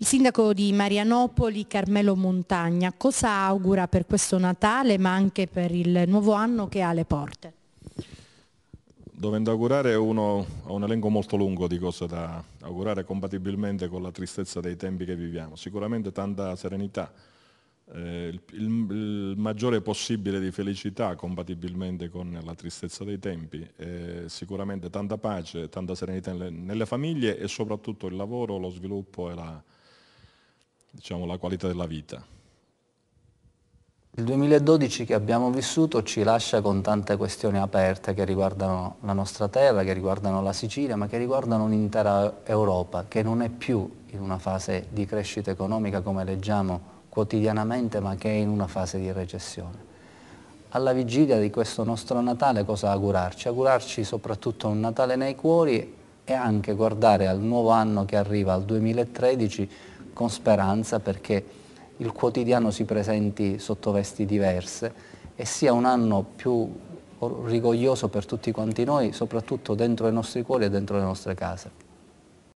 Il sindaco di Marianopoli, Carmelo Montagna, cosa augura per questo Natale ma anche per il nuovo anno che ha alle porte? Dovendo augurare uno, ho un elenco molto lungo di cose da augurare compatibilmente con la tristezza dei tempi che viviamo. Sicuramente tanta serenità, eh, il, il, il, maggiore possibile di felicità compatibilmente con la tristezza dei tempi, eh, sicuramente tanta pace, tanta serenità nelle, nelle, famiglie e soprattutto il lavoro, lo sviluppo e la, diciamo, la qualità della vita. Il 2012 che abbiamo vissuto ci lascia con tante questioni aperte che riguardano la nostra terra, che riguardano la Sicilia, ma che riguardano un'intera Europa che non è più in una fase di crescita economica come leggiamo quotidianamente, ma che è in una fase di recessione. Alla vigilia di questo nostro Natale cosa augurarci? Augurarci soprattutto un Natale nei cuori e anche guardare al nuovo anno che arriva, al 2013, con speranza perché il quotidiano si presenti sotto vesti diverse e sia un anno più rigoglioso per tutti quanti noi, soprattutto dentro i nostri cuori e dentro le nostre case.